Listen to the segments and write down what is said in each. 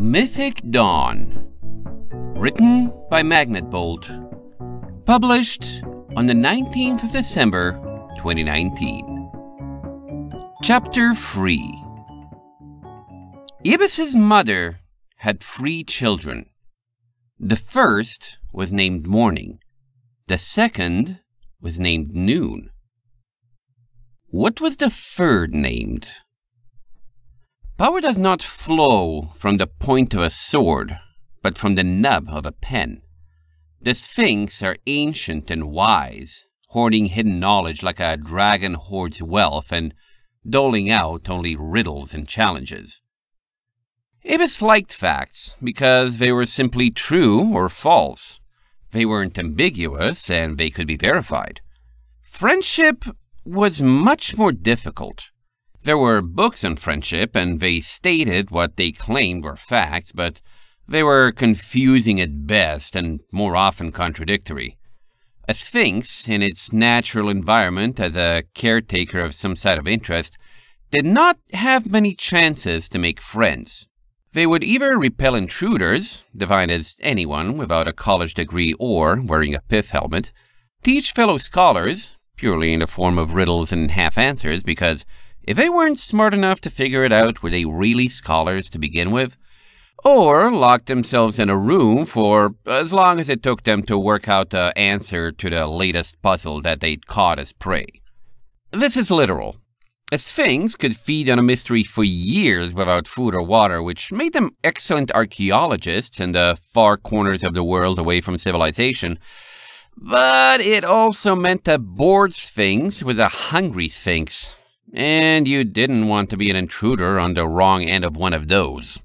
Mythic Dawn. Written by Magnet Bolt. Published on the 19th of December 2019. Chapter 3 Ibis's mother had three children. The first was named Morning. The second was named Noon. What was the third named? Power does not flow from the point of a sword, but from the nub of a pen. The Sphinx are ancient and wise, hoarding hidden knowledge like a dragon hoards wealth and doling out only riddles and challenges. Ibis liked facts because they were simply true or false. They weren't ambiguous and they could be verified. Friendship was much more difficult. There were books on friendship, and they stated what they claimed were facts, but they were confusing at best and more often contradictory. A sphinx, in its natural environment as a caretaker of some set of interest, did not have many chances to make friends. They would either repel intruders, defined as anyone without a college degree or wearing a pith helmet, teach fellow scholars, purely in the form of riddles and half answers because if they weren't smart enough to figure it out, were they really scholars to begin with? Or locked themselves in a room for as long as it took them to work out the answer to the latest puzzle that they'd caught as prey? This is literal. A sphinx could feed on a mystery for years without food or water, which made them excellent archaeologists in the far corners of the world away from civilization. But it also meant a bored sphinx was a hungry sphinx and you didn't want to be an intruder on the wrong end of one of those.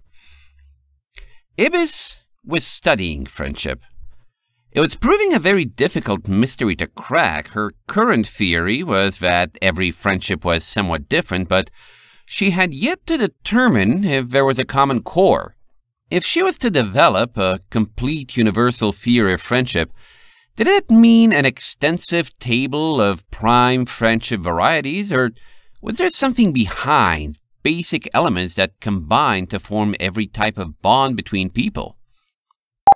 Ibis was studying friendship. It was proving a very difficult mystery to crack. Her current theory was that every friendship was somewhat different, but she had yet to determine if there was a common core. If she was to develop a complete universal theory of friendship, did it mean an extensive table of prime friendship varieties, or was there something behind basic elements that combined to form every type of bond between people?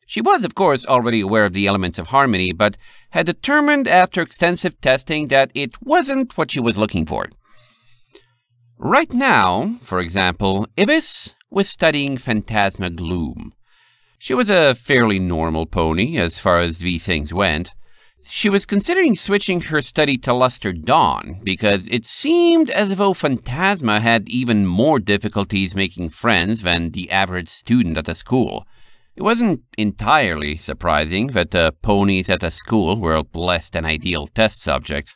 She was, of course, already aware of the elements of harmony, but had determined after extensive testing that it wasn't what she was looking for. Right now, for example, Ibis was studying Phantasma Gloom. She was a fairly normal pony as far as these things went. She was considering switching her study to Luster Dawn because it seemed as if O Phantasma had even more difficulties making friends than the average student at the school. It wasn't entirely surprising that the ponies at the school were less than ideal test subjects.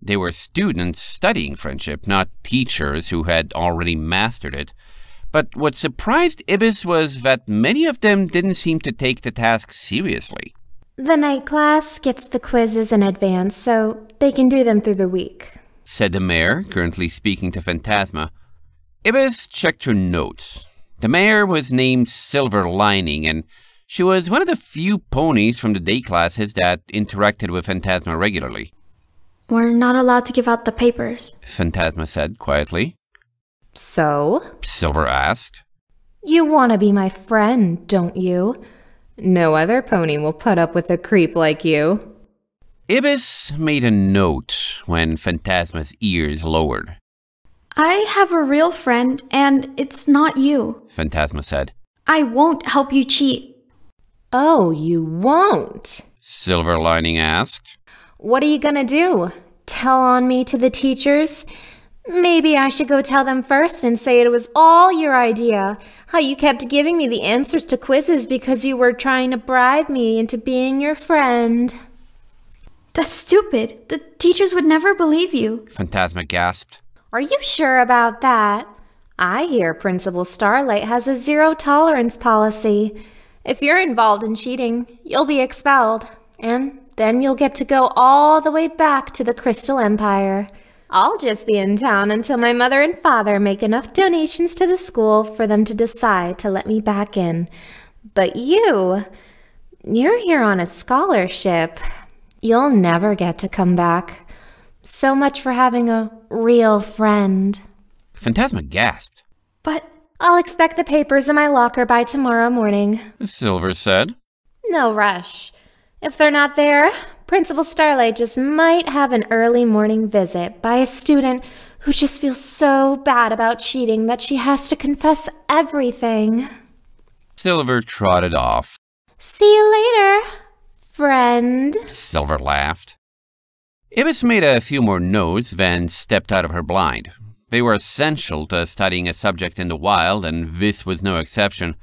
They were students studying friendship, not teachers who had already mastered it. But what surprised Ibis was that many of them didn't seem to take the task seriously. The night class gets the quizzes in advance, so they can do them through the week, said the mayor, currently speaking to Phantasma. Ibis checked her notes. The mayor was named Silver Lining, and she was one of the few ponies from the day classes that interacted with Phantasma regularly. We're not allowed to give out the papers, Phantasma said quietly. So? Silver asked. You want to be my friend, don't you? No other pony will put up with a creep like you. Ibis made a note when Phantasma's ears lowered. I have a real friend, and it's not you, Phantasma said. I won't help you cheat. Oh, you won't? Silver Lining asked. What are you gonna do? Tell on me to the teachers? Maybe I should go tell them first and say it was all your idea. How you kept giving me the answers to quizzes because you were trying to bribe me into being your friend. That's stupid. The teachers would never believe you. Phantasma gasped. Are you sure about that? I hear Principal Starlight has a zero tolerance policy. If you're involved in cheating, you'll be expelled. And then you'll get to go all the way back to the Crystal Empire. I'll just be in town until my mother and father make enough donations to the school for them to decide to let me back in. But you, you're here on a scholarship. You'll never get to come back. So much for having a real friend. Phantasma gasped. But I'll expect the papers in my locker by tomorrow morning, Silver said. No rush. If they're not there, Principal Starlight just might have an early morning visit by a student who just feels so bad about cheating that she has to confess everything. Silver trotted off. See you later, friend. Silver laughed. Ibis made a few more notes, then stepped out of her blind. They were essential to studying a subject in the wild, and this was no exception.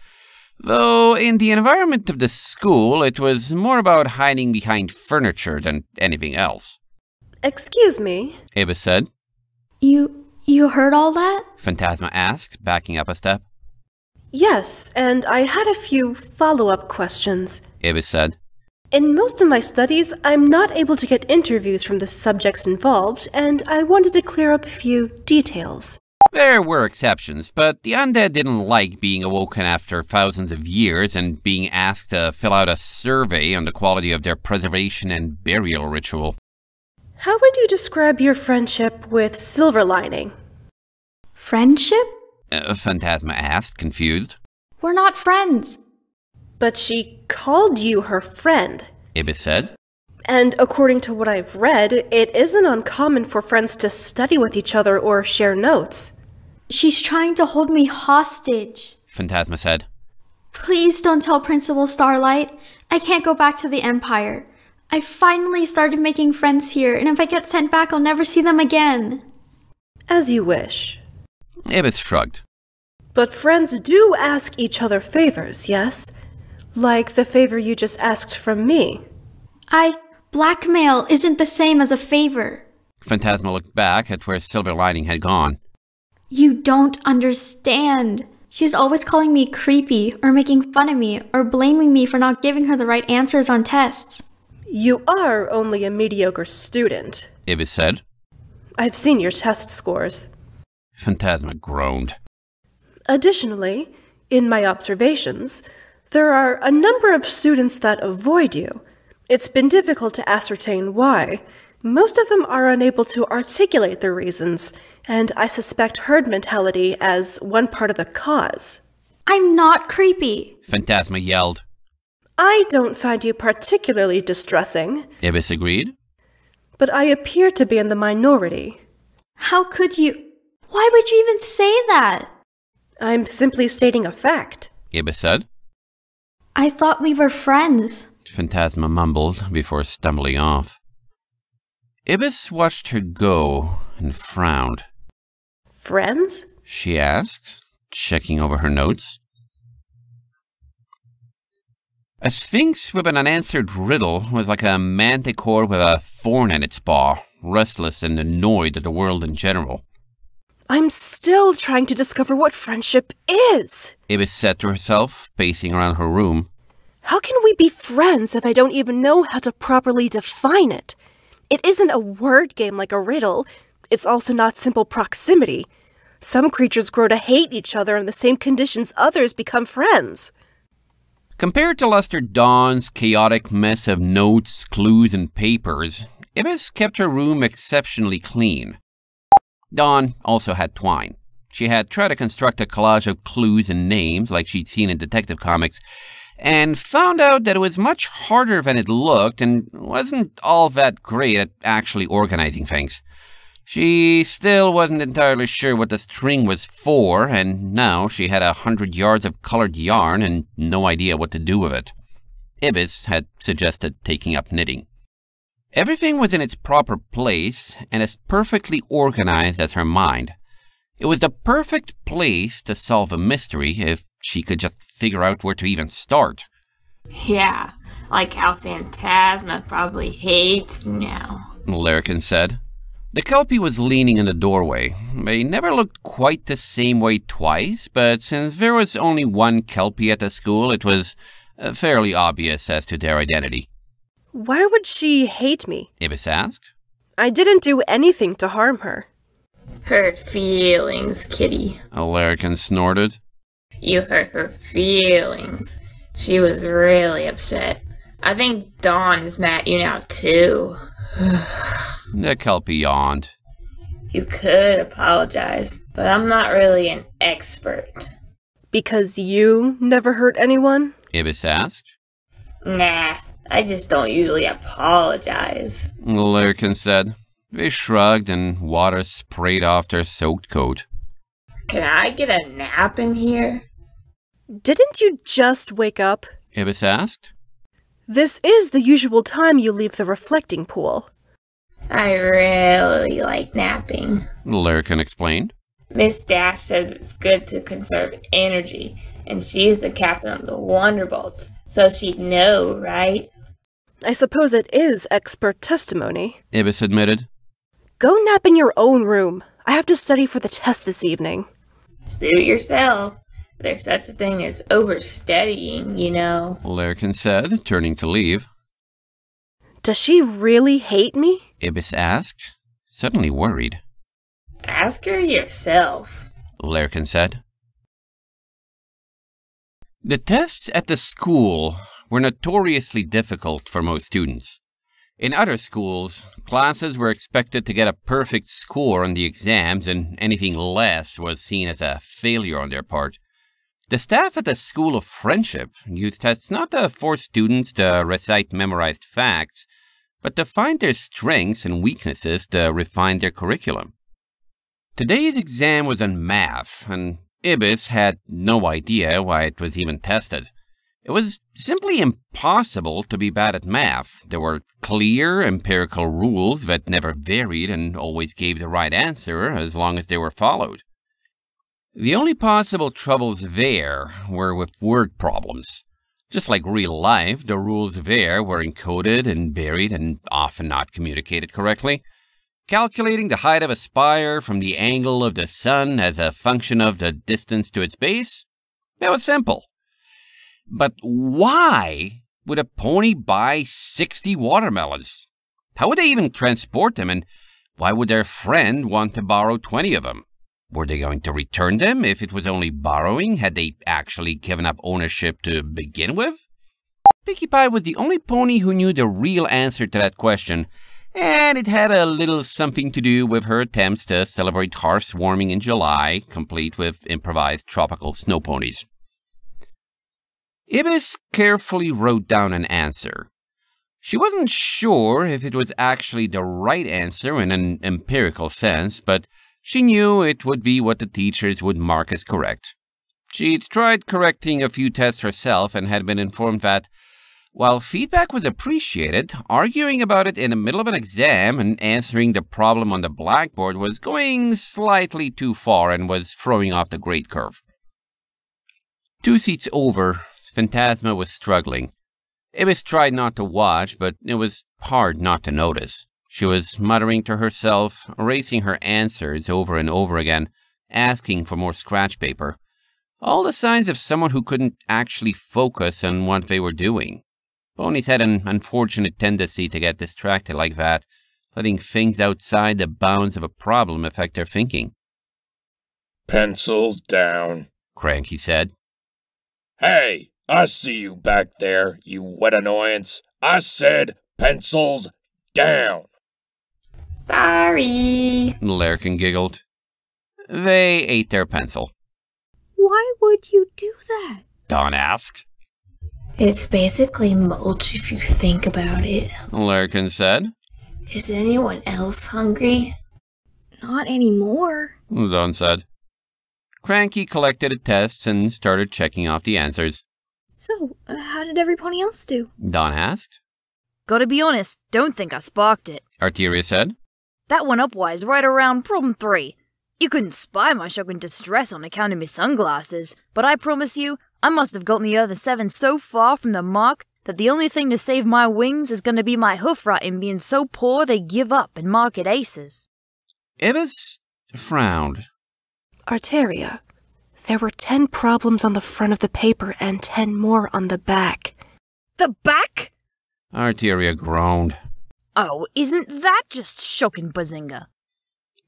Though in the environment of the school, it was more about hiding behind furniture than anything else. Excuse me, Ava said. You you heard all that? Phantasma asked, backing up a step. Yes, and I had a few follow-up questions, Ava said. In most of my studies, I'm not able to get interviews from the subjects involved, and I wanted to clear up a few details. There were exceptions, but the undead didn't like being awoken after thousands of years and being asked to fill out a survey on the quality of their preservation and burial ritual. How would you describe your friendship with Silverlining? Friendship? Uh, Phantasma asked, confused. We're not friends. But she called you her friend, Ibis said. And according to what I've read, it isn't uncommon for friends to study with each other or share notes. She's trying to hold me hostage, Phantasma said. Please don't tell Principal Starlight. I can't go back to the Empire. I finally started making friends here, and if I get sent back, I'll never see them again. As you wish. Ibis shrugged. But friends do ask each other favors, yes? Like the favor you just asked from me. I. Blackmail isn't the same as a favor. Phantasma looked back at where Silver Lining had gone. You don't understand. She's always calling me creepy or making fun of me or blaming me for not giving her the right answers on tests. You are only a mediocre student, Ibis said. I've seen your test scores. Phantasma groaned. Additionally, in my observations, there are a number of students that avoid you. It's been difficult to ascertain why. Most of them are unable to articulate their reasons, and I suspect herd mentality as one part of the cause. I'm not creepy, Phantasma yelled. I don't find you particularly distressing, Ibis agreed. But I appear to be in the minority. How could you? Why would you even say that? I'm simply stating a fact, Ibis said. I thought we were friends, Phantasma mumbled before stumbling off. Ibis watched her go and frowned friends? she asked, checking over her notes. A sphinx with an unanswered riddle was like a manticore with a thorn in its paw, restless and annoyed at the world in general. I'm still trying to discover what friendship is, Ibis said to herself, pacing around her room. How can we be friends if I don't even know how to properly define it? It isn't a word game like a riddle. It's also not simple proximity. Some creatures grow to hate each other in the same conditions others become friends. Compared to Lester Dawn's chaotic mess of notes, clues, and papers, Ibis kept her room exceptionally clean. Dawn also had twine. She had tried to construct a collage of clues and names like she'd seen in detective comics, and found out that it was much harder than it looked and wasn't all that great at actually organizing things. She still wasn't entirely sure what the string was for, and now she had a hundred yards of colored yarn and no idea what to do with it. Ibis had suggested taking up knitting. Everything was in its proper place and as perfectly organized as her mind. It was the perfect place to solve a mystery if she could just figure out where to even start. Yeah, like how Phantasma probably hates now, Larrikin said. The Kelpie was leaning in the doorway. They never looked quite the same way twice, but since there was only one Kelpie at the school, it was uh, fairly obvious as to their identity. Why would she hate me? Ibis asked. I didn't do anything to harm her. Hurt feelings, kitty. Alarican snorted. You hurt her feelings. She was really upset. I think Dawn is mad at you now, too. Nekel yawned. You could apologize, but I'm not really an expert. Because you never hurt anyone? Ibis asked. Nah, I just don't usually apologize. Lurkin said. They shrugged and water sprayed off their soaked coat. Can I get a nap in here? Didn't you just wake up? Ibis asked. This is the usual time you leave the reflecting pool. I really like napping, Larrikin explained. Miss Dash says it's good to conserve energy, and she's the captain of the Wonderbolts, so she'd know, right? I suppose it is expert testimony, Ibis admitted. Go nap in your own room. I have to study for the test this evening. Suit yourself. There's such a thing as overstudying, you know, Larkin said, turning to leave. Does she really hate me? Ibis asked, suddenly worried. Ask her yourself, Larkin said. The tests at the school were notoriously difficult for most students. In other schools, classes were expected to get a perfect score on the exams, and anything less was seen as a failure on their part. The staff at the School of Friendship used tests not to uh, force students to recite memorized facts, but to find their strengths and weaknesses to refine their curriculum. Today's exam was in math, and Ibis had no idea why it was even tested. It was simply impossible to be bad at math. There were clear empirical rules that never varied and always gave the right answer as long as they were followed. The only possible troubles there were with word problems. Just like real life, the rules air were encoded and buried and often not communicated correctly. Calculating the height of a spire from the angle of the sun as a function of the distance to its base? That was simple. But why would a pony buy 60 watermelons? How would they even transport them, and why would their friend want to borrow 20 of them? Were they going to return them if it was only borrowing? Had they actually given up ownership to begin with? Pinkie Pie was the only pony who knew the real answer to that question, and it had a little something to do with her attempts to celebrate horse warming in July, complete with improvised tropical snow ponies. Ibis carefully wrote down an answer. She wasn't sure if it was actually the right answer in an empirical sense, but she knew it would be what the teachers would mark as correct. She'd tried correcting a few tests herself and had been informed that, while feedback was appreciated, arguing about it in the middle of an exam and answering the problem on the blackboard was going slightly too far and was throwing off the grade curve. Two seats over, Phantasma was struggling. It was tried not to watch, but it was hard not to notice. She was muttering to herself, erasing her answers over and over again, asking for more scratch paper. All the signs of someone who couldn't actually focus on what they were doing. Ponies had an unfortunate tendency to get distracted like that, letting things outside the bounds of a problem affect their thinking. Pencils down, Cranky said. Hey, I see you back there, you wet annoyance. I said pencils down. Sorry. Larkin giggled. They ate their pencil. Why would you do that? Don asked. It's basically mulch if you think about it, Larkin said. Is anyone else hungry? Not anymore, Don said. Cranky collected a test and started checking off the answers. So, uh, how did everypony else do? Don asked. Gotta be honest, don't think I sparked it, Arteria said. That up upwise right around problem three. You couldn't spy my and distress on account of my sunglasses, but I promise you, I must have gotten the other seven so far from the mark that the only thing to save my wings is going to be my hoof in being so poor they give up and mark it aces. Ibis frowned. Arteria, there were ten problems on the front of the paper and ten more on the back. The back? Arteria groaned. Oh, isn't that just shocking bazinga?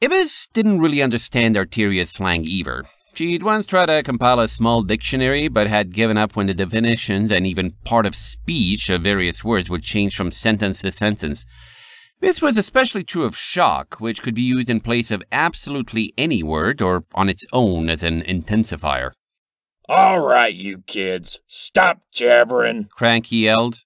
Ibis didn't really understand Arteria slang either. She'd once tried to compile a small dictionary, but had given up when the definitions and even part of speech of various words would change from sentence to sentence. This was especially true of shock, which could be used in place of absolutely any word or on its own as an intensifier. All right, you kids, stop jabbering, Cranky yelled.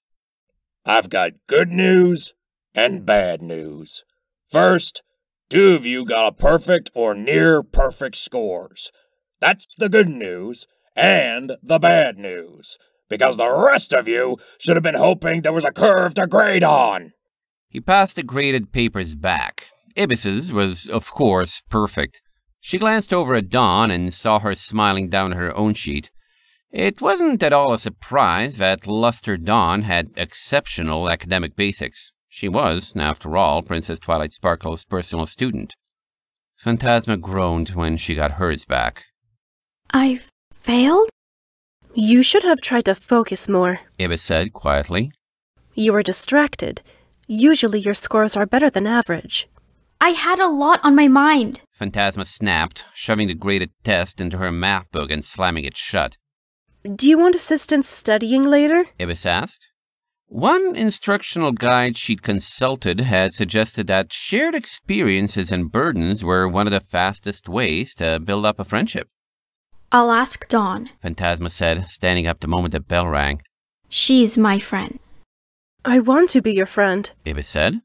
I've got good news and bad news. First, two of you got a perfect or near perfect scores. That's the good news and the bad news, because the rest of you should have been hoping there was a curve to grade on. He passed the graded papers back. Ibis's was, of course, perfect. She glanced over at Dawn and saw her smiling down her own sheet. It wasn't at all a surprise that Luster Dawn had exceptional academic basics. She was, after all, Princess Twilight Sparkle's personal student. Phantasma groaned when she got hers back. I failed? You should have tried to focus more, Ibis said quietly. You were distracted. Usually your scores are better than average. I had a lot on my mind, Phantasma snapped, shoving the graded test into her math book and slamming it shut. Do you want assistance studying later? Ibis asked. One instructional guide she'd consulted had suggested that shared experiences and burdens were one of the fastest ways to build up a friendship. I'll ask Dawn, Phantasma said, standing up the moment the bell rang. She's my friend. I want to be your friend, Ibis said.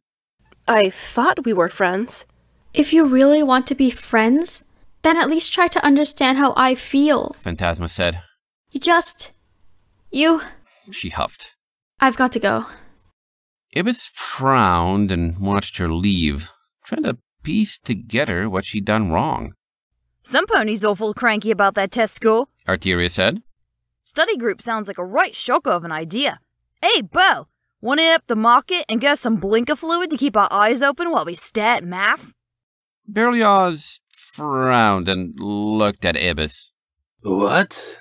I thought we were friends. If you really want to be friends, then at least try to understand how I feel, Phantasma said. You just... you... She huffed. I've got to go. Ibis frowned and watched her leave, trying to piece together what she'd done wrong. Some ponies awful cranky about that test score, Arteria said. Study group sounds like a right shocker of an idea. Hey, Bo, want to up the market and get some blinker fluid to keep our eyes open while we stare at math? Berlioz frowned and looked at Ibis. What?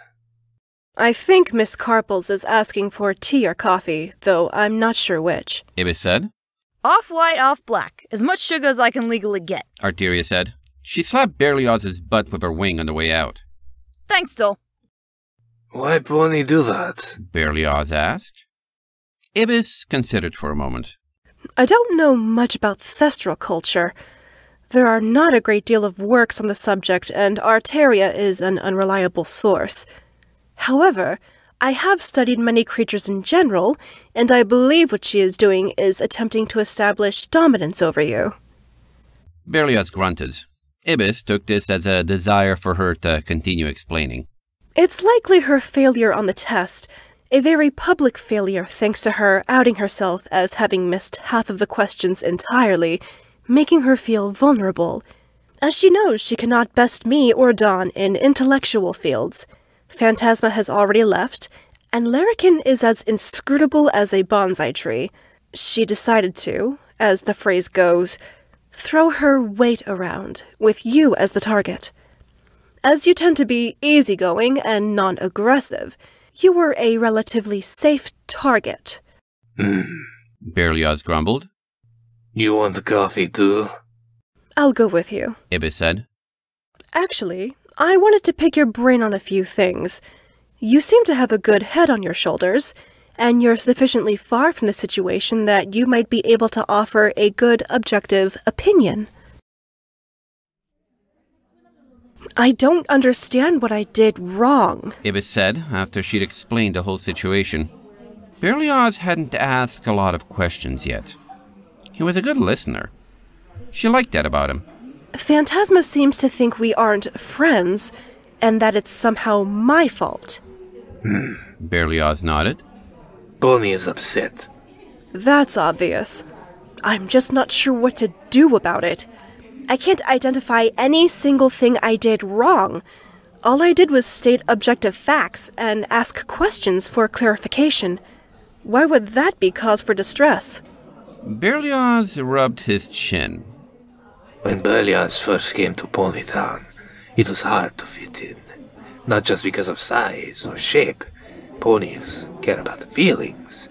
I think Miss Carples is asking for tea or coffee, though I'm not sure which. Ibis said. Off white, off black. As much sugar as I can legally get. Arteria said. She slapped Berlioz's butt with her wing on the way out. Thanks, Dol. Why Bonnie do that? Berlioz asked. Ibis considered for a moment. I don't know much about Thestral culture. There are not a great deal of works on the subject, and Arteria is an unreliable source. However, I have studied many creatures in general, and I believe what she is doing is attempting to establish dominance over you. Berlioz grunted. Ibis took this as a desire for her to continue explaining. It's likely her failure on the test, a very public failure thanks to her outing herself as having missed half of the questions entirely, making her feel vulnerable. As she knows, she cannot best me or Don in intellectual fields. Phantasma has already left, and Larrikin is as inscrutable as a bonsai tree. She decided to, as the phrase goes, throw her weight around, with you as the target. As you tend to be easygoing and non aggressive, you were a relatively safe target. Hmm. Berlioz grumbled. You want the coffee too? I'll go with you, Ibis said. Actually, I wanted to pick your brain on a few things. You seem to have a good head on your shoulders, and you're sufficiently far from the situation that you might be able to offer a good objective opinion. I don't understand what I did wrong, Ibis said after she'd explained the whole situation. Berlioz hadn't asked a lot of questions yet. He was a good listener. She liked that about him. Phantasma seems to think we aren't friends and that it's somehow my fault. Hmm. Berlioz nodded. Bonnie is upset. That's obvious. I'm just not sure what to do about it. I can't identify any single thing I did wrong. All I did was state objective facts and ask questions for clarification. Why would that be cause for distress? Berlioz rubbed his chin. When Berlioz first came to Ponytown, it was hard to fit in. Not just because of size or shape. Ponies care about feelings.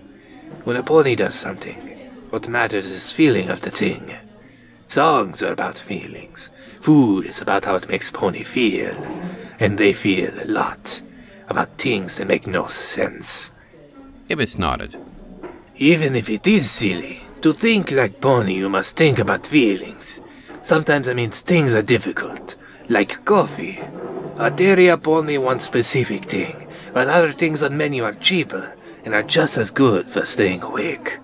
When a pony does something, what matters is feeling of the thing. Songs are about feelings. Food is about how it makes pony feel. And they feel a lot about things that make no sense. Ibis nodded. Even if it is silly, to think like pony you must think about feelings. Sometimes that means things are difficult, like coffee. up only wants specific thing, but other things on menu are cheaper and are just as good for staying awake.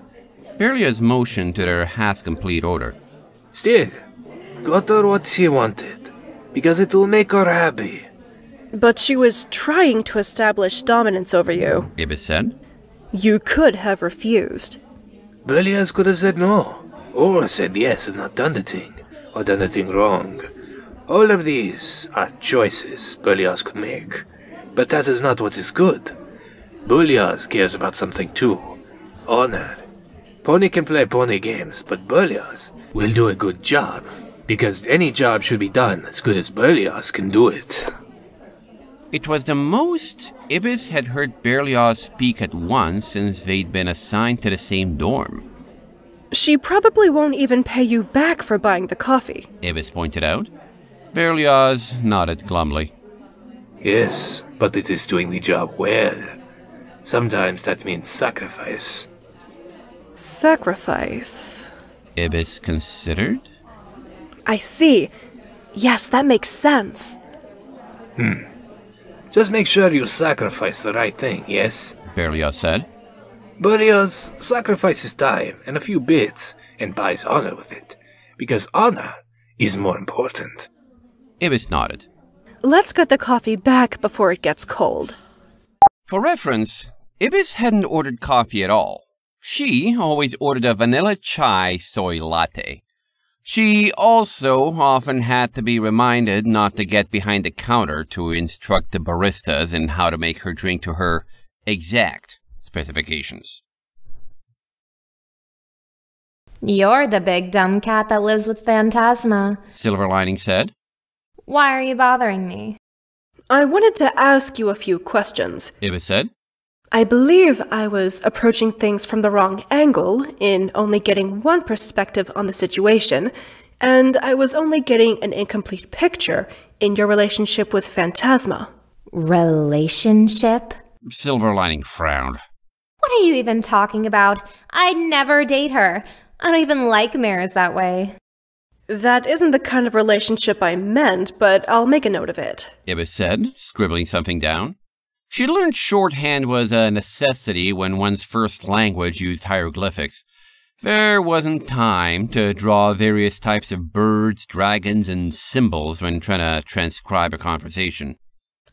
Earlier's motioned to their half-complete order. Still, got her what she wanted, because it will make her happy. But she was trying to establish dominance over you. Ibis said. You could have refused. Berlias could have said no, or said yes and not done the thing or done anything wrong. All of these are choices Berlioz could make, but that is not what is good. Berlioz cares about something too honor. Pony can play pony games, but Berlioz will do a good job, because any job should be done as good as Berlioz can do it. It was the most Ibis had heard Berlioz speak at once since they'd been assigned to the same dorm. She probably won't even pay you back for buying the coffee, Ebis pointed out. Berlioz nodded glumly. Yes, but it is doing the job well. Sometimes that means sacrifice. Sacrifice? Ebis considered? I see. Yes, that makes sense. Hmm. Just make sure you sacrifice the right thing, yes? Berlioz said. Boreas sacrifices time and a few bits and buys honor with it, because honor is more important. Ibis nodded. Let's get the coffee back before it gets cold. For reference, Ibis hadn't ordered coffee at all. She always ordered a vanilla chai soy latte. She also often had to be reminded not to get behind the counter to instruct the baristas in how to make her drink to her exact specifications. You're the big dumb cat that lives with Phantasma, Silver Lining said. Why are you bothering me? I wanted to ask you a few questions, Eva said. I believe I was approaching things from the wrong angle in only getting one perspective on the situation, and I was only getting an incomplete picture in your relationship with Phantasma. Relationship? Silver Lining frowned. What are you even talking about? I'd never date her. I don't even like mares that way. That isn't the kind of relationship I meant, but I'll make a note of it. was said, scribbling something down. She learned shorthand was a necessity when one's first language used hieroglyphics. There wasn't time to draw various types of birds, dragons, and symbols when trying to transcribe a conversation.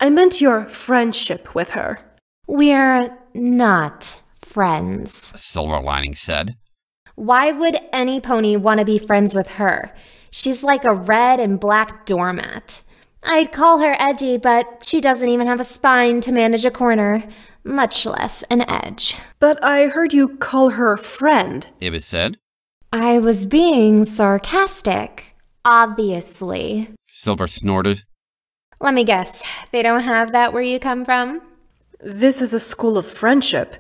I meant your friendship with her. We're not friends, Silver Lining said. Why would any pony want to be friends with her? She's like a red and black doormat. I'd call her edgy, but she doesn't even have a spine to manage a corner, much less an edge. But I heard you call her friend, Ibis said. I was being sarcastic, obviously. Silver snorted. Let me guess, they don't have that where you come from? This is a school of friendship.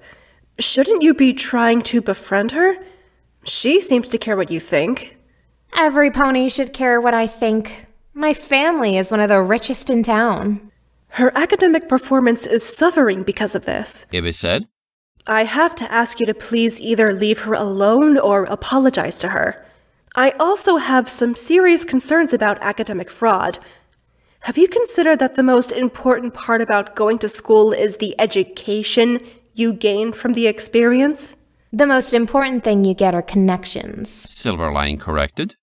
Shouldn't you be trying to befriend her? She seems to care what you think. Every pony should care what I think. My family is one of the richest in town. Her academic performance is suffering because of this. It was said. I have to ask you to please either leave her alone or apologize to her. I also have some serious concerns about academic fraud. Have you considered that the most important part about going to school is the education you gain from the experience? The most important thing you get are connections. Silverline corrected.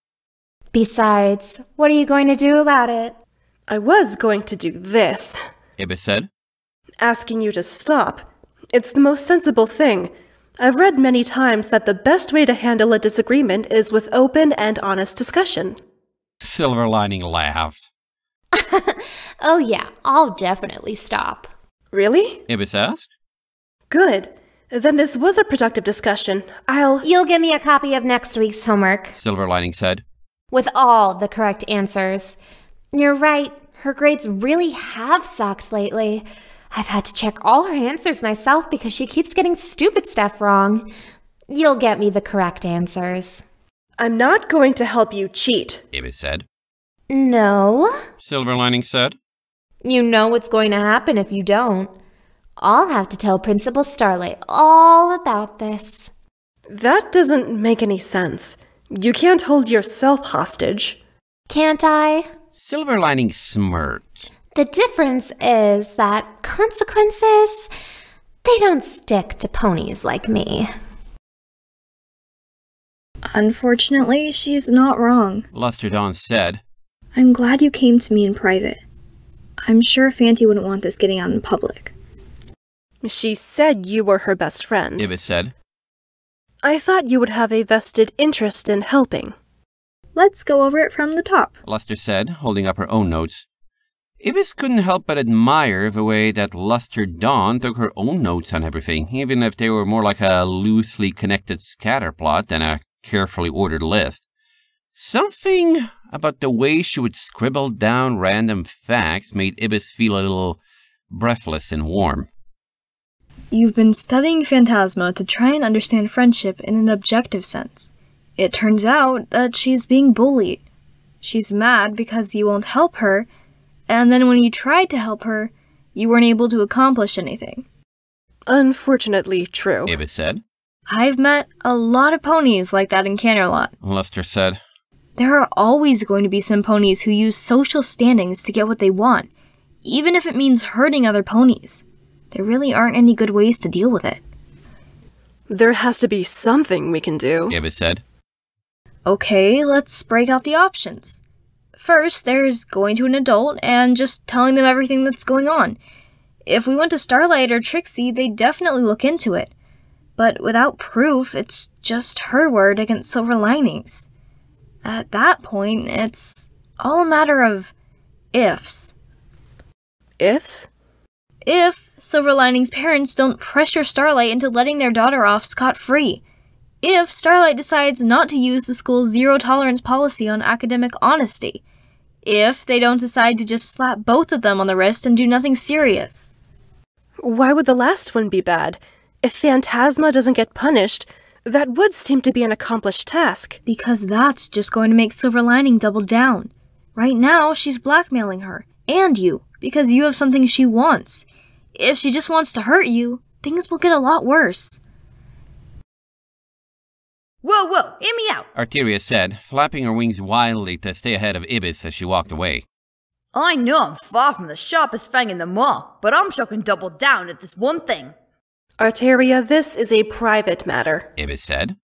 Besides, what are you going to do about it? I was going to do this. Ibis said. Asking you to stop. It's the most sensible thing. I've read many times that the best way to handle a disagreement is with open and honest discussion. Silver Lining laughed. oh yeah, I'll definitely stop. Really? Ibis asked. Good. Then this was a productive discussion. I'll. You'll give me a copy of next week's homework, Silver Lining said. With all the correct answers. You're right, her grades really have sucked lately. I've had to check all her answers myself because she keeps getting stupid stuff wrong. You'll get me the correct answers. I'm not going to help you cheat, Ibis said. No, Silver Lining said. You know what's going to happen if you don't. I'll have to tell Principal Starlight all about this. That doesn't make any sense. You can't hold yourself hostage. Can't I? Silver lining smirked. The difference is that consequences, they don't stick to ponies like me. Unfortunately, she's not wrong, Luster Dawn said. I'm glad you came to me in private. I'm sure Fanti wouldn't want this getting out in public. She said you were her best friend. Ibis said. I thought you would have a vested interest in helping. Let's go over it from the top, Luster said, holding up her own notes. Ibis couldn't help but admire the way that Luster Dawn took her own notes on everything, even if they were more like a loosely connected scatterplot than a carefully ordered list. Something about the way she would scribble down random facts made Ibis feel a little breathless and warm. You've been studying Phantasma to try and understand friendship in an objective sense. It turns out that she's being bullied. She's mad because you won't help her, and then when you tried to help her, you weren't able to accomplish anything. Unfortunately true. Ibis said. I've met a lot of ponies like that in Canterlot. Lester said. There are always going to be some ponies who use social standings to get what they want, even if it means hurting other ponies. There really aren't any good ways to deal with it. There has to be something we can do, David said. Okay, let's break out the options. First, there's going to an adult and just telling them everything that's going on. If we went to Starlight or Trixie, they'd definitely look into it. But without proof, it's just her word against Silver Linings. At that point, it's all a matter of ifs. Ifs? If Silverlining's parents don't pressure Starlight into letting their daughter off scot free. If Starlight decides not to use the school's zero tolerance policy on academic honesty, if they don't decide to just slap both of them on the wrist and do nothing serious. Why would the last one be bad? If Phantasma doesn't get punished, that would seem to be an accomplished task. Because that's just going to make Silver Lining double down. Right now, she's blackmailing her, and you, because you have something she wants. If she just wants to hurt you, things will get a lot worse. Whoa, whoa, hear me out! Arteria said, flapping her wings wildly to stay ahead of Ibis as she walked away. I know I'm far from the sharpest fang in the maw, but I'm sure can double down at this one thing. Arteria, this is a private matter, Ibis said.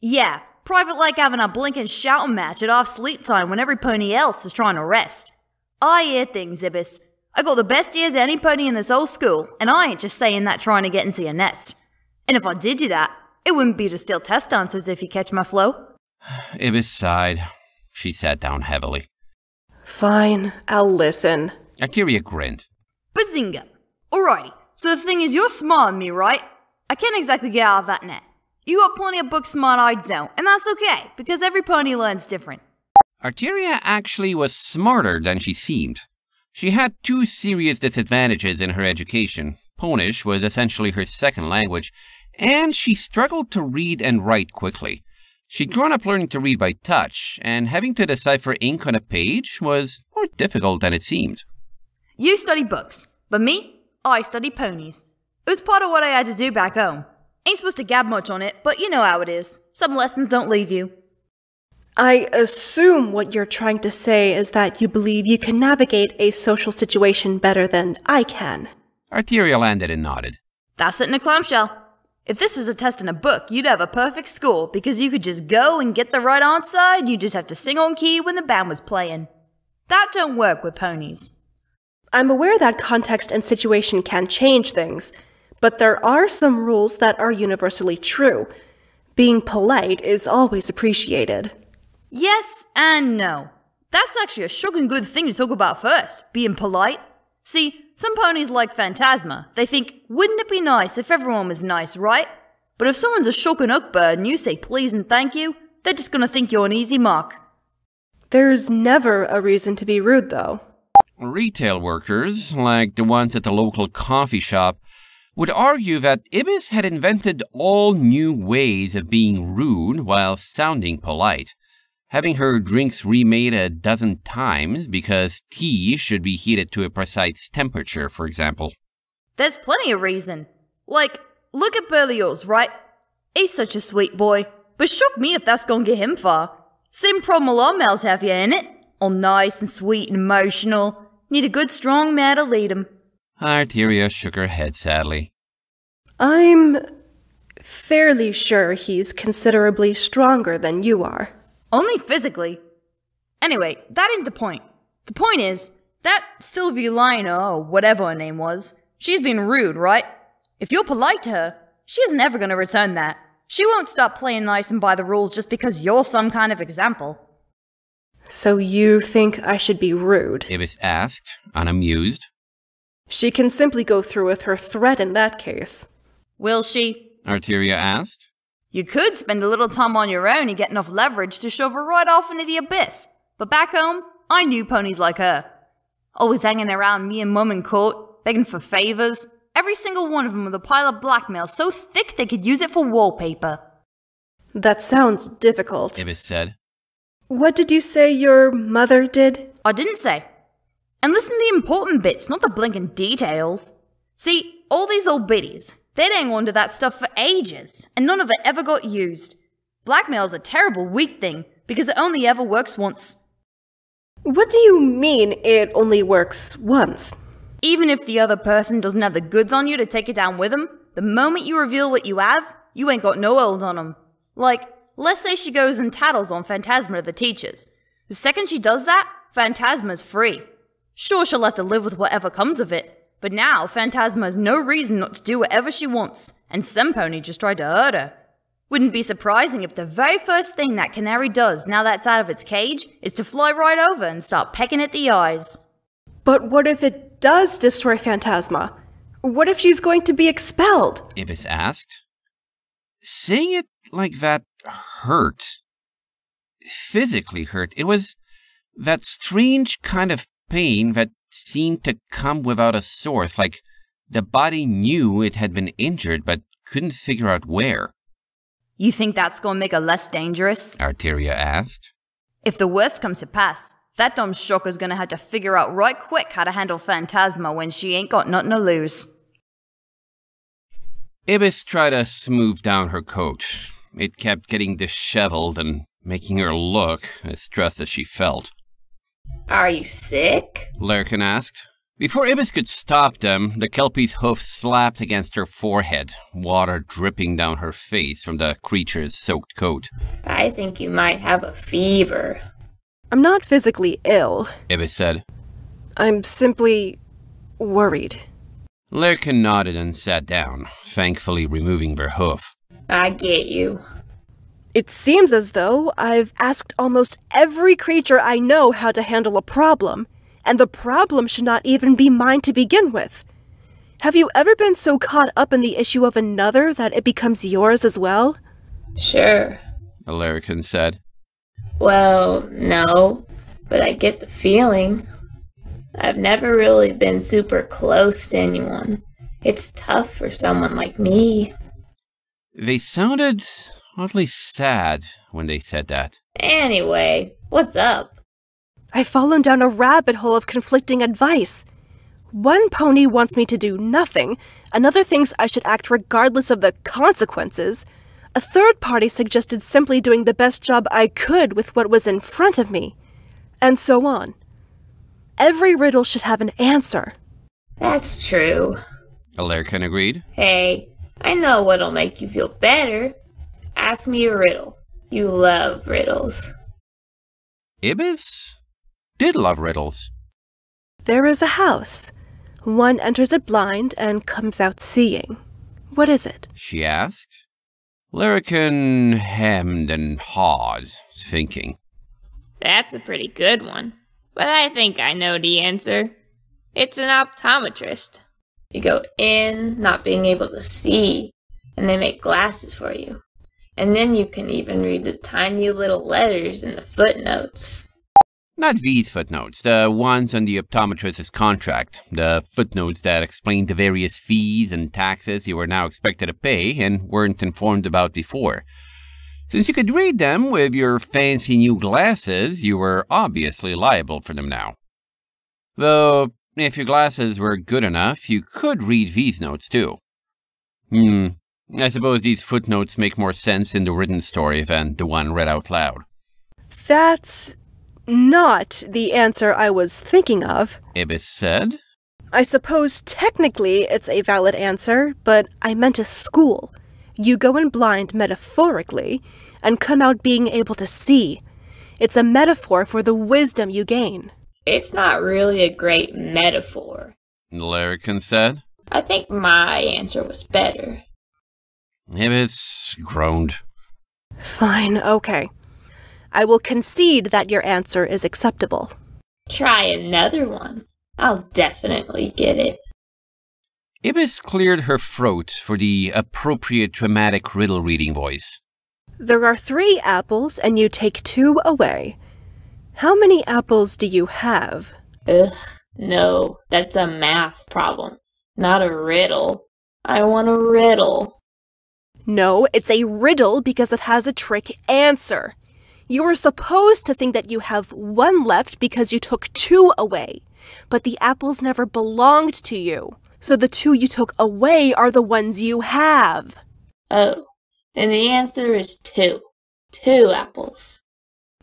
Yeah, private like having a blinking shouting match at off sleep time when every pony else is trying to rest. I hear things, Ibis, I got the best ears any pony in this whole school, and I ain't just saying that trying to get into your nest. And if I did do that, it wouldn't be to steal test dancers if you catch my flow. Ibis sighed. She sat down heavily. Fine, I'll listen. Akiria grinned. Bazinga! Alrighty, so the thing is, you're smarter than me, right? I can't exactly get out of that net. You got plenty of books smart I don't, and that's okay, because every pony learns different. Arteria actually was smarter than she seemed. She had two serious disadvantages in her education. Polish was essentially her second language, and she struggled to read and write quickly. She'd grown up learning to read by touch, and having to decipher ink on a page was more difficult than it seemed. You study books, but me, I study ponies. It was part of what I had to do back home. Ain't supposed to gab much on it, but you know how it is. Some lessons don't leave you. I assume what you're trying to say is that you believe you can navigate a social situation better than I can. Arteria landed and nodded. That's it in a clamshell. If this was a test in a book, you'd have a perfect score because you could just go and get the right answer and you just have to sing on key when the band was playing. That don't work with ponies. I'm aware that context and situation can change things, but there are some rules that are universally true. Being polite is always appreciated. Yes and no. That's actually a shocking good thing to talk about first, being polite. See, some ponies like Phantasma. They think, wouldn't it be nice if everyone was nice, right? But if someone's a shocking uck bird and you say please and thank you, they're just gonna think you're an easy mark. There's never a reason to be rude, though. Retail workers, like the ones at the local coffee shop, would argue that Ibis had invented all new ways of being rude while sounding polite having her drinks remade a dozen times because tea should be heated to a precise temperature, for example. There's plenty of reason. Like, look at Berlioz, right? He's such a sweet boy, but shock me if that's gonna get him far. Same problem a males have you, ain't it? All nice and sweet and emotional. Need a good strong man to lead him. Arteria shook her head sadly. I'm fairly sure he's considerably stronger than you are. Only physically. Anyway, that ain't the point. The point is, that Sylvie Lina, or whatever her name was, she's been rude, right? If you're polite to her, she's never gonna return that. She won't stop playing nice and by the rules just because you're some kind of example. So you think I should be rude? Ibis asked, unamused. She can simply go through with her threat in that case. Will she? Arteria asked. You could spend a little time on your own and get enough leverage to shove her right off into the abyss. But back home, I knew ponies like her. Always hanging around me and mum in court, begging for favours. Every single one of them with a pile of blackmail so thick they could use it for wallpaper. That sounds difficult, Ibis said. What did you say your mother did? I didn't say. And listen to the important bits, not the blinking details. See, all these old biddies, They'd hang on to that stuff for ages, and none of it ever got used. Blackmail's a terrible weak thing, because it only ever works once. What do you mean it only works once? Even if the other person doesn't have the goods on you to take it down with them, the moment you reveal what you have, you ain't got no hold on them. Like, let's say she goes and tattles on Phantasma the teachers. The second she does that, Phantasma's free. Sure, she'll have to live with whatever comes of it, but now Phantasma has no reason not to do whatever she wants, and some just tried to hurt her. Wouldn't be surprising if the very first thing that canary does now that's out of its cage is to fly right over and start pecking at the eyes. But what if it does destroy Phantasma? What if she's going to be expelled? Ibis asked. Saying it like that hurt. Physically hurt. It was that strange kind of pain that seemed to come without a source, like the body knew it had been injured but couldn't figure out where. You think that's gonna make it less dangerous? Arteria asked. If the worst comes to pass, that dumb shocker's gonna have to figure out right quick how to handle Phantasma when she ain't got nothing to lose. Ibis tried to smooth down her coat. It kept getting disheveled and making her look as stressed as she felt. Are you sick? Lurkin asked. Before Ibis could stop them, the Kelpie's hoof slapped against her forehead, water dripping down her face from the creature's soaked coat. I think you might have a fever. I'm not physically ill, Ibis said. I'm simply worried. Lurkin nodded and sat down, thankfully removing her hoof. I get you. It seems as though I've asked almost every creature I know how to handle a problem, and the problem should not even be mine to begin with. Have you ever been so caught up in the issue of another that it becomes yours as well? Sure, Alarican said. Well, no, but I get the feeling. I've never really been super close to anyone. It's tough for someone like me. They sounded oddly sad when they said that. Anyway, what's up? I've fallen down a rabbit hole of conflicting advice. One pony wants me to do nothing, another thinks I should act regardless of the consequences. A third party suggested simply doing the best job I could with what was in front of me. And so on. Every riddle should have an answer. That's true. Alarkin agreed. Hey, I know what'll make you feel better. Ask me a riddle. You love riddles. Ibis did love riddles. There is a house. One enters it blind and comes out seeing. What is it? She asked. Lyrican hemmed and hawed, thinking. That's a pretty good one. But I think I know the answer. It's an optometrist. You go in, not being able to see, and they make glasses for you. And then you can even read the tiny little letters in the footnotes. Not these footnotes, the ones on the optometrist's contract, the footnotes that explain the various fees and taxes you are now expected to pay and weren't informed about before. Since you could read them with your fancy new glasses, you were obviously liable for them now. Though, if your glasses were good enough, you could read these notes too. Hmm, I suppose these footnotes make more sense in the written story than the one read out loud. That's not the answer I was thinking of, Ibis said. I suppose technically it's a valid answer, but I meant a school. You go in blind metaphorically and come out being able to see. It's a metaphor for the wisdom you gain. It's not really a great metaphor, Larrikin said. I think my answer was better. Hibbets groaned. Fine, okay. I will concede that your answer is acceptable. Try another one. I'll definitely get it. Ibis cleared her throat for the appropriate dramatic riddle reading voice. There are three apples, and you take two away. How many apples do you have? Ugh, no, that's a math problem, not a riddle. I want a riddle. No, it's a riddle because it has a trick answer. You were supposed to think that you have one left because you took two away, but the apples never belonged to you. So the two you took away are the ones you have. Oh, and the answer is two. Two apples.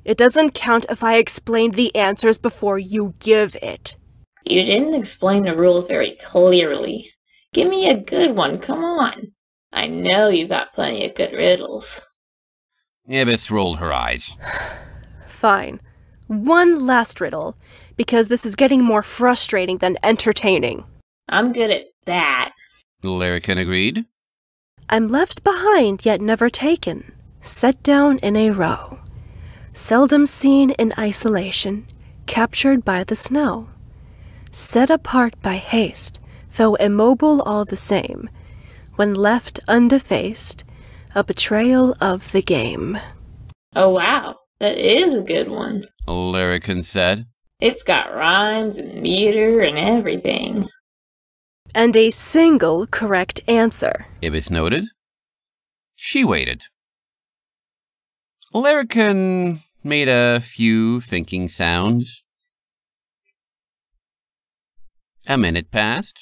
It doesn't count if I explained the answers before you give it. You didn't explain the rules very clearly. Give me a good one, come on. I know you got plenty of good riddles. Ibis rolled her eyes. Fine. One last riddle, because this is getting more frustrating than entertaining. I'm good at that. Larrikin agreed. I'm left behind, yet never taken, set down in a row, seldom seen in isolation, captured by the snow, set apart by haste, though immobile all the same, when left undefaced, a betrayal of the game. Oh, wow. That is a good one, Larrikin said. It's got rhymes and meter and everything. And a single correct answer. Ibis noted. She waited. Larrikin made a few thinking sounds. A minute passed.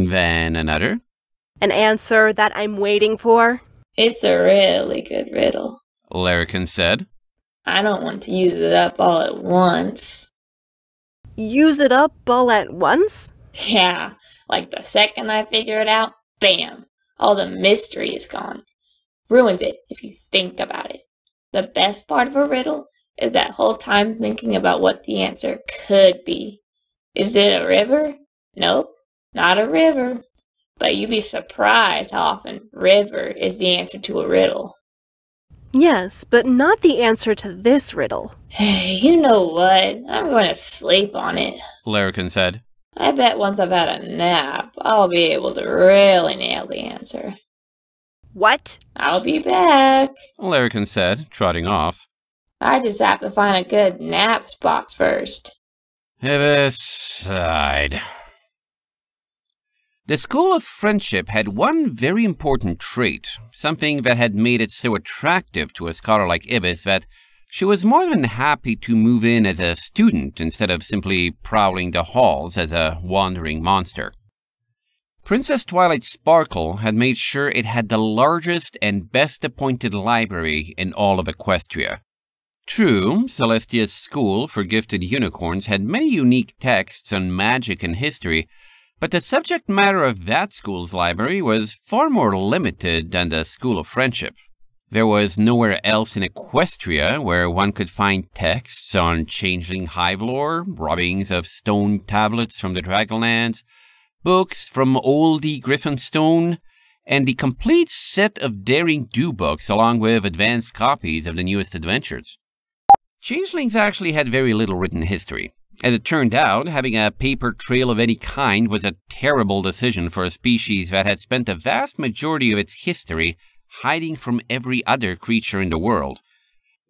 Then another? An answer that I'm waiting for. It's a really good riddle, Larrikin said. I don't want to use it up all at once. Use it up all at once? Yeah, like the second I figure it out, bam, all the mystery is gone. Ruins it if you think about it. The best part of a riddle is that whole time thinking about what the answer could be. Is it a river? Nope not a river. But you'd be surprised how often river is the answer to a riddle. Yes, but not the answer to this riddle. Hey, you know what? I'm going to sleep on it, Larrikin said. I bet once I've had a nap, I'll be able to really nail the answer. What? I'll be back, Larrikin said, trotting off. I just have to find a good nap spot first. Hivis sighed. The School of Friendship had one very important trait, something that had made it so attractive to a scholar like Ibis that she was more than happy to move in as a student instead of simply prowling the halls as a wandering monster. Princess Twilight Sparkle had made sure it had the largest and best appointed library in all of Equestria. True, Celestia's School for Gifted Unicorns had many unique texts on magic and history, but the subject matter of that school's library was far more limited than the School of Friendship. There was nowhere else in Equestria where one could find texts on changeling hive lore, robbings of stone tablets from the Dragonlands, books from Oldie Griffinstone, and the complete set of Daring Do books along with advanced copies of the newest adventures. Changelings actually had very little written history. As it turned out, having a paper trail of any kind was a terrible decision for a species that had spent the vast majority of its history hiding from every other creature in the world.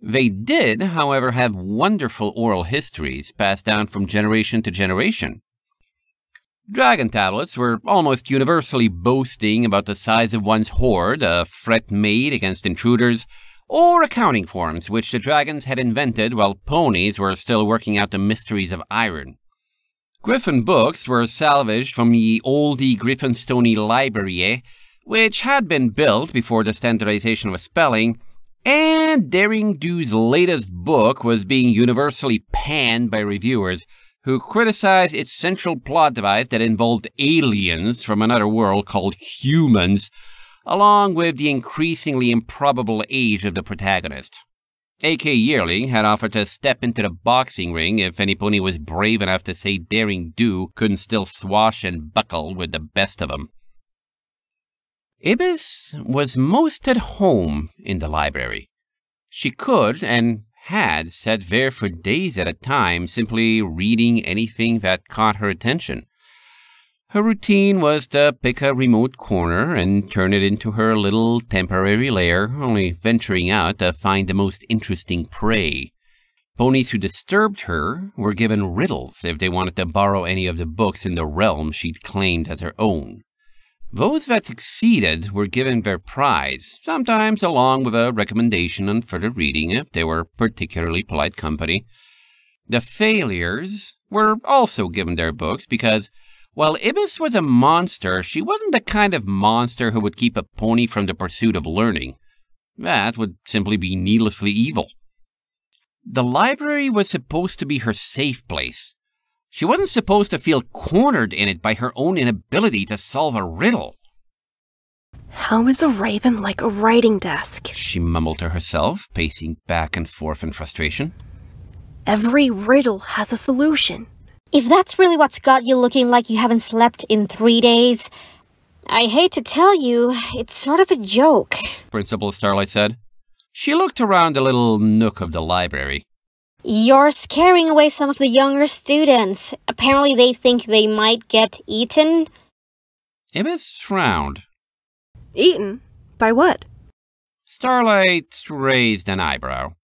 They did, however, have wonderful oral histories passed down from generation to generation. Dragon tablets were almost universally boasting about the size of one's hoard, a threat made against intruders, or accounting forms which the dragons had invented while ponies were still working out the mysteries of iron. Griffin books were salvaged from the Oldie Griffinstony Library, which had been built before the standardization of spelling, and Do's latest book was being universally panned by reviewers, who criticized its central plot device that involved aliens from another world called humans, along with the increasingly improbable age of the protagonist. AK Yearling had offered to step into the boxing ring if any pony was brave enough to say daring do couldn't still swash and buckle with the best of them. Ibis was most at home in the library. She could and had sat there for days at a time simply reading anything that caught her attention. Her routine was to pick a remote corner and turn it into her little temporary lair, only venturing out to find the most interesting prey. Ponies who disturbed her were given riddles if they wanted to borrow any of the books in the realm she'd claimed as her own. Those that succeeded were given their prize, sometimes along with a recommendation on further reading if they were particularly polite company. The failures were also given their books because while Ibis was a monster, she wasn't the kind of monster who would keep a pony from the pursuit of learning. That would simply be needlessly evil. The library was supposed to be her safe place. She wasn't supposed to feel cornered in it by her own inability to solve a riddle. How is a raven like a writing desk? She mumbled to herself, pacing back and forth in frustration. Every riddle has a solution. If that's really what's got you looking like you haven't slept in three days, I hate to tell you, it's sort of a joke, Principal Starlight said. She looked around the little nook of the library. You're scaring away some of the younger students. Apparently they think they might get eaten. Ibis frowned. Eaten? By what? Starlight raised an eyebrow.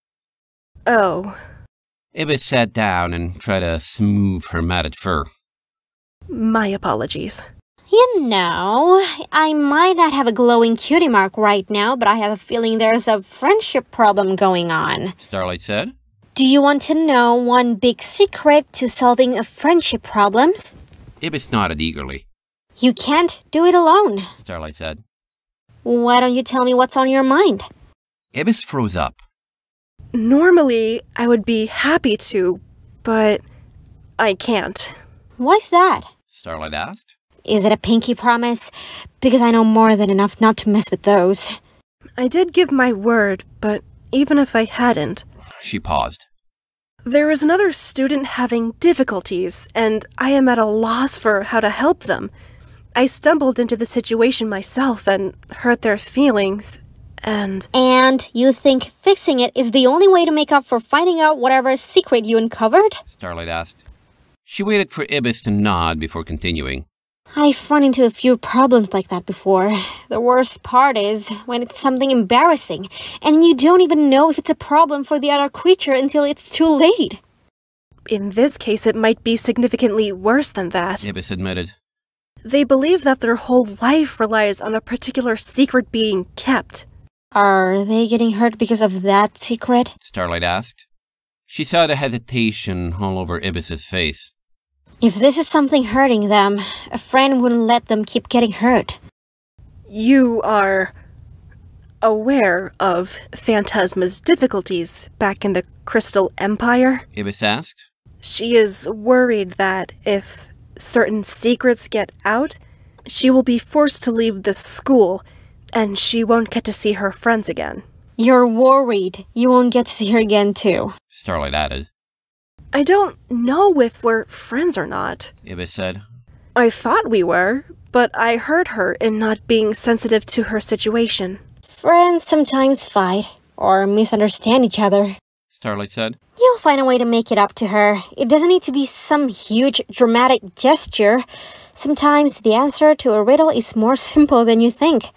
Oh, Ibis sat down and tried to smooth her matted fur. My apologies. You know, I might not have a glowing cutie mark right now, but I have a feeling there's a friendship problem going on. Starlight said. Do you want to know one big secret to solving a friendship problems? Ibis nodded eagerly. You can't do it alone, Starlight said. Why don't you tell me what's on your mind? Ibis froze up. Normally, I would be happy to, but I can't. Why's that? Starlight asked. Is it a pinky promise? Because I know more than enough not to mess with those. I did give my word, but even if I hadn't. She paused. There is another student having difficulties, and I am at a loss for how to help them. I stumbled into the situation myself and hurt their feelings, and. And you think fixing it is the only way to make up for finding out whatever secret you uncovered? Starlight asked. She waited for Ibis to nod before continuing. I've run into a few problems like that before. The worst part is when it's something embarrassing, and you don't even know if it's a problem for the other creature until it's too late. In this case, it might be significantly worse than that, Ibis admitted. They believe that their whole life relies on a particular secret being kept. Are they getting hurt because of that secret? Starlight asked. She saw the hesitation all over Ibis's face. If this is something hurting them, a friend wouldn't let them keep getting hurt. You are aware of Phantasma's difficulties back in the Crystal Empire? Ibis asked. She is worried that if certain secrets get out, she will be forced to leave the school and she won't get to see her friends again. You're worried you won't get to see her again, too. Starlight added. I don't know if we're friends or not, Ibis said. I thought we were, but I hurt her in not being sensitive to her situation. Friends sometimes fight or misunderstand each other. Starlight said. You'll find a way to make it up to her. It doesn't need to be some huge dramatic gesture. Sometimes the answer to a riddle is more simple than you think.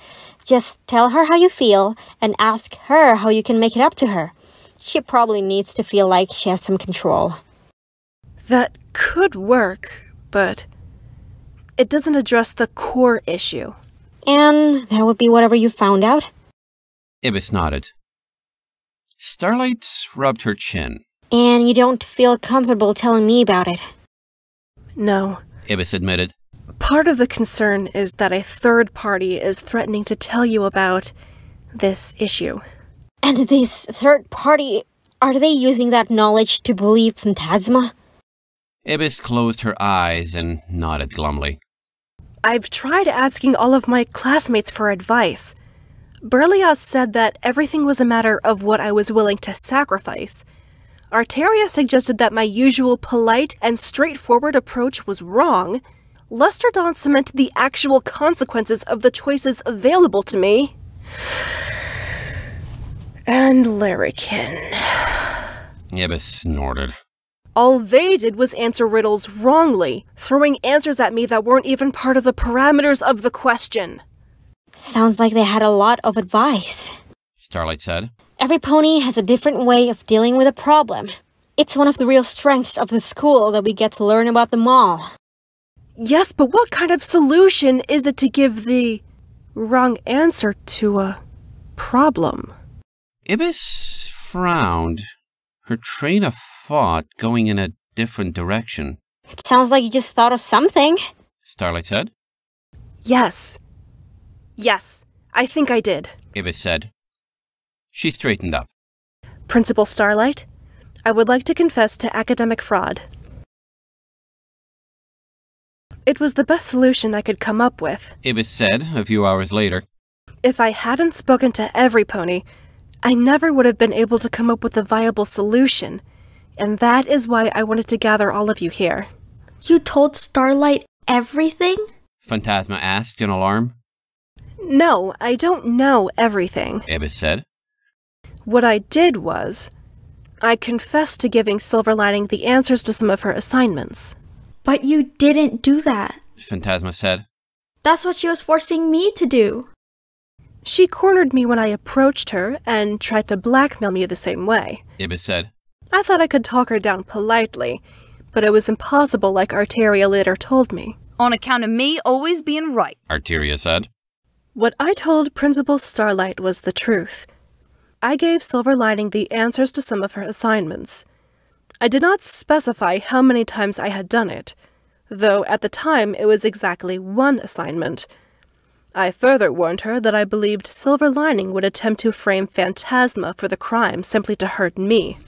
Just tell her how you feel and ask her how you can make it up to her. She probably needs to feel like she has some control. That could work, but it doesn't address the core issue. And that would be whatever you found out? Ibis nodded. Starlight rubbed her chin. And you don't feel comfortable telling me about it? No, Ibis admitted. Part of the concern is that a third party is threatening to tell you about this issue. And this third party, are they using that knowledge to believe Phantasma? Ibis closed her eyes and nodded glumly. I've tried asking all of my classmates for advice. Berlioz said that everything was a matter of what I was willing to sacrifice. Arteria suggested that my usual polite and straightforward approach was wrong, Lester Don cemented the actual consequences of the choices available to me. And Larrikin. Yeba snorted. All they did was answer riddles wrongly, throwing answers at me that weren't even part of the parameters of the question. Sounds like they had a lot of advice. Starlight said. Every pony has a different way of dealing with a problem. It's one of the real strengths of the school that we get to learn about them all. Yes, but what kind of solution is it to give the wrong answer to a problem? Ibis frowned, her train of thought going in a different direction. It sounds like you just thought of something, Starlight said. Yes. Yes, I think I did, Ibis said. She straightened up. Principal Starlight, I would like to confess to academic fraud. It was the best solution I could come up with, Ibis said a few hours later. If I hadn't spoken to every pony, I never would have been able to come up with a viable solution, and that is why I wanted to gather all of you here. You told Starlight everything? Phantasma asked in alarm. No, I don't know everything, Ibis said. What I did was, I confessed to giving Silverlining the answers to some of her assignments. But you didn't do that, Phantasma said. That's what she was forcing me to do. She cornered me when I approached her and tried to blackmail me the same way, Ibis said. I thought I could talk her down politely, but it was impossible like Arteria later told me. On account of me always being right, Arteria said. What I told Principal Starlight was the truth. I gave Silver Lining the answers to some of her assignments. I did not specify how many times I had done it, though at the time it was exactly one assignment. I further warned her that I believed Silver Lining would attempt to frame Phantasma for the crime simply to hurt me.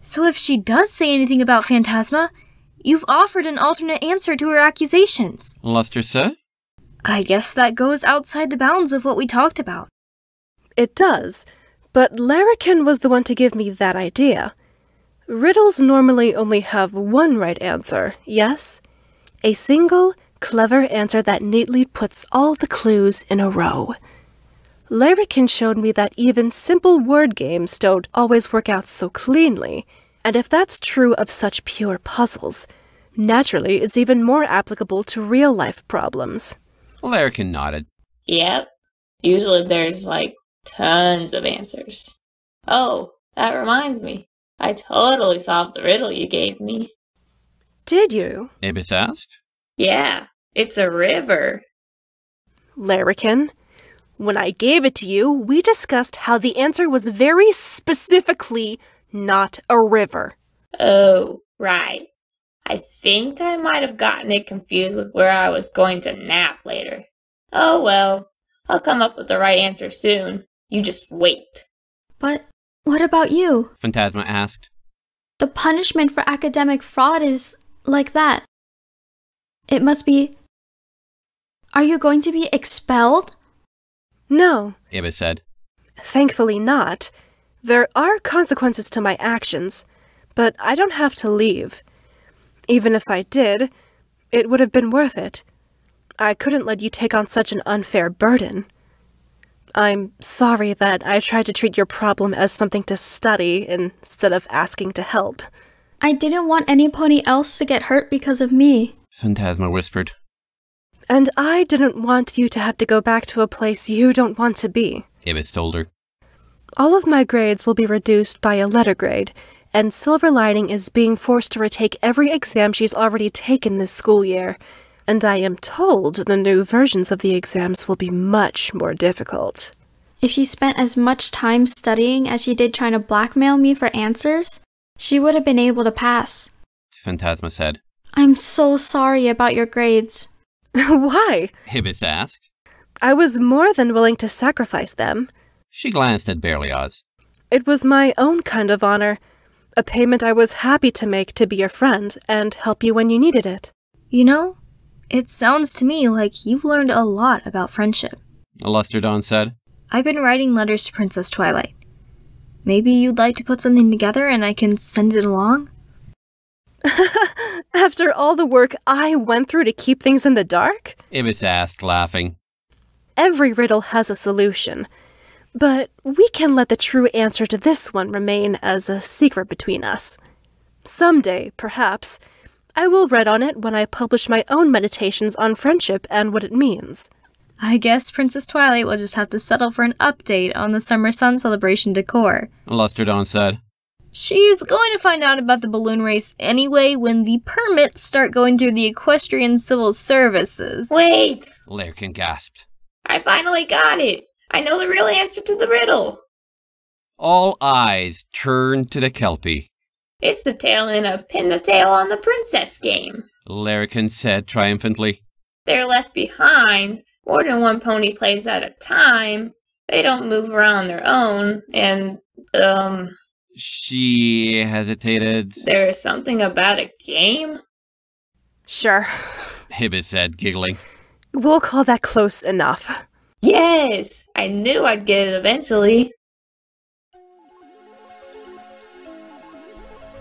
So if she does say anything about Phantasma, you've offered an alternate answer to her accusations. Luster said? I guess that goes outside the bounds of what we talked about. It does, but Larrikin was the one to give me that idea. Riddles normally only have one right answer, yes? A single, clever answer that neatly puts all the clues in a row. Larrikin showed me that even simple word games don't always work out so cleanly, and if that's true of such pure puzzles, naturally it's even more applicable to real-life problems. Larrikin nodded. Yep. Usually there's, like, tons of answers. Oh, that reminds me. I totally solved the riddle you gave me. Did you? Ibis asked. Yeah, it's a river. Larrikin, when I gave it to you, we discussed how the answer was very specifically not a river. Oh, right. I think I might have gotten it confused with where I was going to nap later. Oh well, I'll come up with the right answer soon. You just wait. But what about you? Phantasma asked. The punishment for academic fraud is like that. It must be. Are you going to be expelled? No, Iba said. Thankfully not. There are consequences to my actions, but I don't have to leave. Even if I did, it would have been worth it. I couldn't let you take on such an unfair burden. I'm sorry that I tried to treat your problem as something to study instead of asking to help. I didn't want anybody else to get hurt because of me, Phantasma whispered. And I didn't want you to have to go back to a place you don't want to be, Ibis told her. All of my grades will be reduced by a letter grade, and Silver Lining is being forced to retake every exam she's already taken this school year and I am told the new versions of the exams will be much more difficult. If she spent as much time studying as she did trying to blackmail me for answers, she would have been able to pass. Phantasma said. I'm so sorry about your grades. Why? Hibbis asked. I was more than willing to sacrifice them. She glanced at Berlioz. It was my own kind of honor, a payment I was happy to make to be your friend and help you when you needed it. You know, it sounds to me like you've learned a lot about friendship. Elusterdon said. I've been writing letters to Princess Twilight. Maybe you'd like to put something together and I can send it along? After all the work I went through to keep things in the dark? Ibis asked, laughing. Every riddle has a solution, but we can let the true answer to this one remain as a secret between us. Someday, perhaps, I will write on it when I publish my own meditations on friendship and what it means. I guess Princess Twilight will just have to settle for an update on the Summer Sun Celebration decor, Lusterdon said. She's going to find out about the balloon race anyway when the permits start going through the Equestrian Civil Services. Wait! Larkin gasped. I finally got it! I know the real answer to the riddle! All eyes turned to the Kelpie. It's the tail in a pin the tail on the princess game, Larrikin said triumphantly. They're left behind. More than one pony plays at a time. They don't move around their own, and, um... She hesitated. There's something about a game? Sure. Hibbett said, giggling. We'll call that close enough. Yes! I knew I'd get it eventually.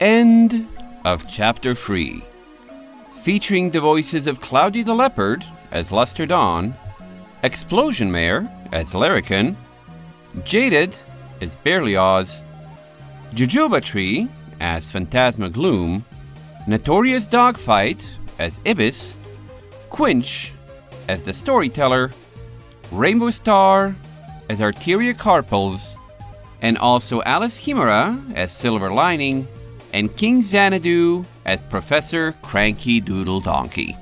End of chapter 3. Featuring the voices of Cloudy the Leopard as Luster Dawn, Explosion Mare as Larrikin, Jaded as Berlioz, Jujuba Tree as Phantasma Gloom, Notorious Dogfight as Ibis, Quinch as the Storyteller, Rainbow Star as Arteria Carpals, and also Alice Chimera as Silver Lining, and King Xanadu as Professor Cranky Doodle Donkey.